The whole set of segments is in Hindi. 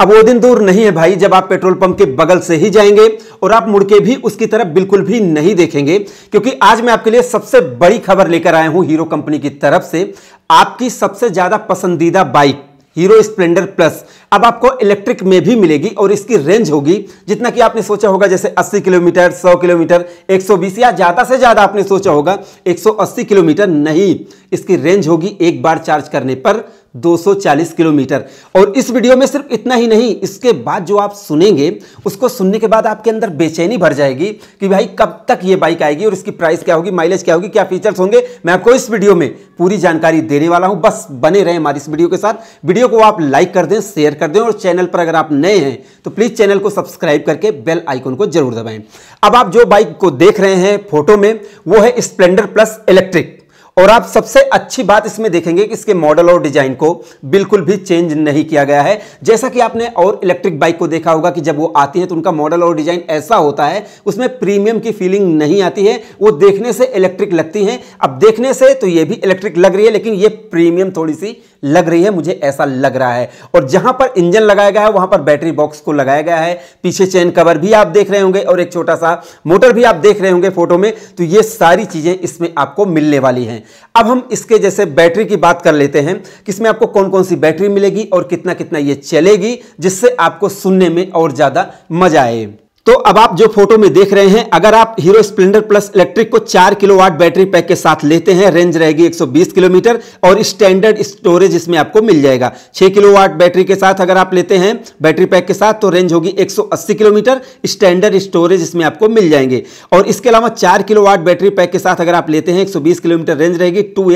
अब वो दिन दूर नहीं है भाई जब आप पेट्रोल पंप के बगल से ही जाएंगे और आप मुड़के भी उसकी तरफ बिल्कुल भी नहीं देखेंगे क्योंकि आज मैं आपके लिए सबसे बड़ी खबर लेकर आया हूं हीरो कंपनी की तरफ से आपकी सबसे ज्यादा पसंदीदा बाइक हीरो स्प्लेंडर प्लस अब आपको इलेक्ट्रिक में भी मिलेगी और इसकी रेंज होगी जितना कि आपने सोचा होगा जैसे 80 किलोमीटर 100 किलोमीटर 120 या ज़्यादा से ज़्यादा आपने सोचा होगा 180 किलोमीटर नहीं इसकी रेंज होगी एक बार चार्ज करने पर 240 किलोमीटर और इस वीडियो में सिर्फ इतना ही नहीं इसके बाद जो आप सुनेंगे उसको सुनने के बाद आपके अंदर बेचैनी भर जाएगी कि भाई कब तक ये बाइक आएगी और इसकी प्राइस क्या होगी माइलेज क्या होगी क्या फीचर्स होंगे मैं आपको इस वीडियो में पूरी जानकारी देने वाला हूं बस बने रहें हमारी इस वीडियो के साथ वीडियो को आप लाइक कर दें शेयर कर दें और चैनल पर अगर आप नए हैं तो प्लीज़ चैनल को सब्सक्राइब करके बेल आइकन को जरूर दबाएं अब आप जो बाइक को देख रहे हैं फोटो में वो है स्प्लेंडर प्लस इलेक्ट्रिक और आप सबसे अच्छी बात इसमें देखेंगे कि इसके मॉडल और डिजाइन को बिल्कुल भी चेंज नहीं किया गया है जैसा कि आपने और इलेक्ट्रिक बाइक को देखा होगा कि जब वो आती है तो उनका मॉडल और डिजाइन ऐसा होता है उसमें प्रीमियम की फीलिंग नहीं आती है वो देखने से इलेक्ट्रिक लगती है अब देखने से तो ये भी इलेक्ट्रिक लग रही है लेकिन ये प्रीमियम थोड़ी सी लग रही है मुझे ऐसा लग रहा है और जहां पर इंजन लगाया गया है वहां पर बैटरी बॉक्स को लगाया गया है पीछे चेन कवर भी आप देख रहे होंगे और एक छोटा सा मोटर भी आप देख रहे होंगे फोटो में तो ये सारी चीजें इसमें आपको मिलने वाली हैं अब हम इसके जैसे बैटरी की बात कर लेते हैं कि इसमें आपको कौन कौन सी बैटरी मिलेगी और कितना कितना ये चलेगी जिससे आपको सुनने में और ज़्यादा मजा आए तो अब आप जो फोटो में देख रहे हैं अगर आप हीरो स्प्लेंडर प्लस इलेक्ट्रिक को 4 किलोवाट बैटरी पैक के साथ लेते हैं रेंज रहेगी 120 किलोमीटर और स्टैंडर्ड स्टोरेज इसमें आपको मिल जाएगा 6 किलोवाट बैटरी के साथ अगर आप लेते हैं बैटरी पैक के साथ तो रेंज होगी 180 किलोमीटर स्टैंडर्ड स्टोरेज इसमें आपको मिल जाएंगे और इसके अलावा चार किलो बैटरी पैक के साथ अगर आप लेते हैं एक किलोमीटर रेंज रहेगी टू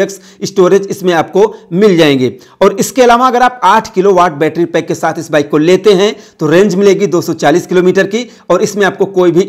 स्टोरेज इसमें आपको मिल जाएंगे और इसके अलावा अगर आप आठ किलो बैटरी पैक के साथ इस बाइक को लेते हैं तो रेंज मिलेगी दो किलोमीटर की और इसमें आपको कोई भी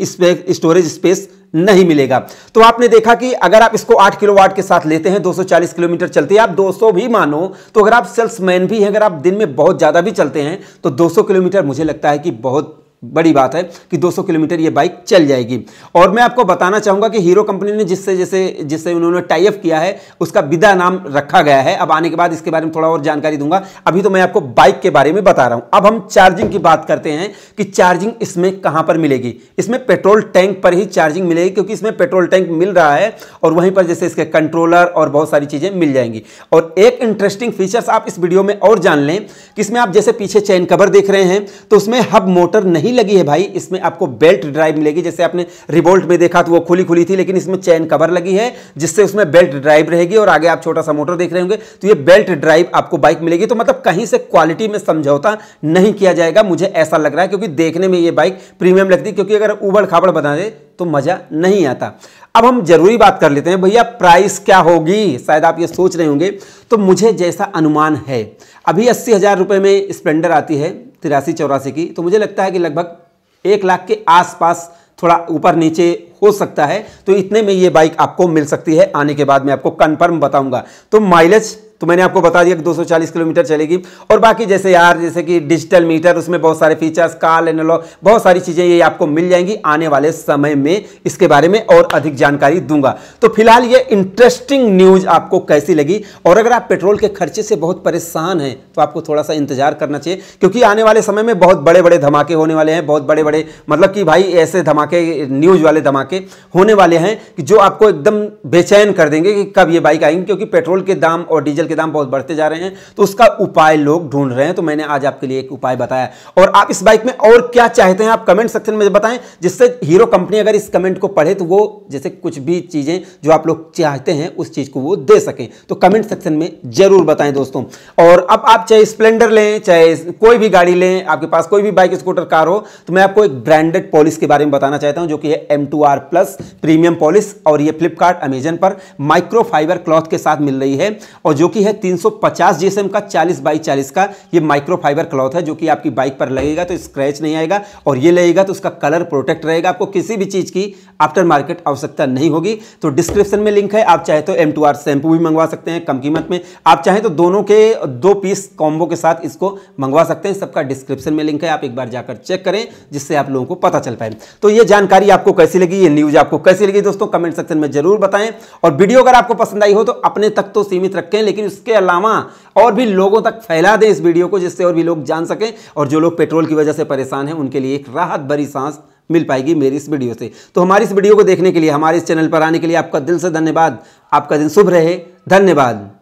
स्टोरेज स्पेस नहीं मिलेगा तो आपने देखा कि अगर आप इसको 8 किलोवाट के साथ लेते हैं 240 किलोमीटर चलते हैं आप 200 भी मानो तो अगर आप सेल्समैन भी हैं अगर आप दिन में बहुत ज़्यादा भी चलते हैं तो 200 किलोमीटर मुझे लगता है कि बहुत बड़ी बात है कि 200 किलोमीटर ये बाइक चल जाएगी और मैं आपको बताना चाहूंगा कि हीरो कंपनी ने जिससे जैसे जिससे उन्होंने टाइप किया है उसका विदा नाम रखा गया है अब आने के बाद इसके बारे में थोड़ा और जानकारी दूंगा अभी तो मैं आपको बाइक के बारे में बता रहा हूं अब हम चार्जिंग की बात करते हैं कि चार्जिंग इसमें कहां पर मिलेगी इसमें पेट्रोल टैंक पर ही चार्जिंग मिलेगी क्योंकि इसमें पेट्रोल टैंक मिल रहा है और वहीं पर जैसे इसके कंट्रोलर और बहुत सारी चीज़ें मिल जाएंगी और एक इंटरेस्टिंग फीचर्स आप इस वीडियो में और जान लें कि इसमें आप जैसे पीछे चैन कवर देख रहे हैं तो उसमें हब मोटर नहीं नहीं लगी है भाई इसमें आपको बेल्ट ड्राइव मिलेगी जैसे आपने रिबोल्ट में देखा तो वो खुली खुली थी लेकिन इसमें चैन कवर लगी है जिससे उसमें बेल्ट ड्राइव रहेगी और आगे आप छोटा सा मोटर देख रहे होंगे तो ये बेल्ट ड्राइव आपको बाइक मिलेगी तो मतलब कहीं से क्वालिटी में समझौता नहीं किया जाएगा मुझे ऐसा लग रहा है क्योंकि देखने में ये बाइक प्रीमियम लगती है क्योंकि अगर उबड़ खाबड़ बना दे तो मज़ा नहीं आता अब हम जरूरी बात कर लेते हैं भैया प्राइस क्या होगी शायद आप ये सोच रहे होंगे तो मुझे जैसा अनुमान है अभी अस्सी हज़ार रुपये में स्प्लेंडर आती है तिरासी चौरासी की तो मुझे लगता है कि लगभग एक लाख के आसपास थोड़ा ऊपर नीचे हो सकता है तो इतने में ये बाइक आपको मिल सकती है आने के बाद मैं आपको कन्फर्म बताऊंगा तो माइलेज तो मैंने आपको बता दिया कि 240 किलोमीटर चलेगी और बाकी जैसे यार जैसे कि डिजिटल मीटर उसमें बहुत सारे फीचर्स कॉल एनलॉग बहुत सारी चीज़ें ये आपको मिल जाएंगी आने वाले समय में इसके बारे में और अधिक जानकारी दूंगा तो फिलहाल ये इंटरेस्टिंग न्यूज़ आपको कैसी लगी और अगर आप पेट्रोल के खर्चे से बहुत परेशान हैं तो आपको थोड़ा सा इंतजार करना चाहिए क्योंकि आने वाले समय में बहुत बड़े बड़े धमाके होने वाले हैं बहुत बड़े बड़े मतलब कि भाई ऐसे धमाके न्यूज वाले धमाके होने वाले हैं कि जो आपको एकदम बेचैन कर देंगे कि कब ये बाइक आएंगी क्योंकि पेट्रोल के दाम और डीजल के के दाम बहुत बढ़ते जा रहे हैं तो उसका उपाय लोग ढूंढ रहे हैं तो मैंने आज आपके लिए एक उपाय बताया और आप इस बाइक में और क्या चाहते हैं आप कमेंट सेक्शन में बताएं जिससे हीरो कंपनी अगर इस कमेंट को पढ़े तो वो जैसे कुछ भी चीज़ें जो आप लोग चाहते हैं उस चीज़ को वो दे सकें तो कमेंट सेक्शन में ज़रूर बताएं दोस्तों और अब आप चाहे स्प्लेंडर लें चाहे कोई भी गाड़ी लें आपके पास कोई भी बाइक स्कूटर कार हो तो मैं आपको एक ब्रांडेड पॉलिस के बारे में बताना चाहता हूं जो कि M two R plus premium polish और ये फ्लिपकार्ट अमेजन पर माइक्रो फाइबर क्लॉथ के साथ मिल रही है और जो कि है 350 जीएसएम का 40 बाई 40 का ये माइक्रोफाइबर क्लॉथ है जो कि आपकी बाइक पर लगेगा तो स्क्रैच नहीं आएगा और ये लगेगा तो उसका कलर प्रोटेक्ट रहेगा आपको किसी भी चीज़ की आफ्टर मार्केट आवश्यकता नहीं होगी तो डिस्क्रिप्शन में लिंक है आप चाहे तो एम टू आर शैम्पू भी मंगवा सकते हैं कम कीमत में आप चाहे तो दोनों के दो पीस कॉम्बो के साथ इसको मंगवा सकते हैं सबका डिस्क्रिप्शन में लिंक है आप एक बार जाकर चेक करें जिससे आप लोगों को पता चल पाए तो ये जानकारी आपको कैसी लगी ये न्यूज़ आपको कैसी लगी दोस्तों कमेंट सेक्शन में जरूर बताएं और वीडियो अगर आपको पसंद आई हो तो अपने तक तो सीमित रखें लेकिन लेकिन इसके अलावा और भी लोगों तक फैला दें इस वीडियो को जिससे और भी लोग जान सकें और जो लोग पेट्रोल की वजह से परेशान हैं उनके लिए एक राहत भरी सांस मिल पाएगी मेरी इस वीडियो से तो हमारी इस वीडियो को देखने के लिए हमारे इस चैनल पर आने के लिए आपका दिल से धन्यवाद आपका दिन शुभ रहे धन्यवाद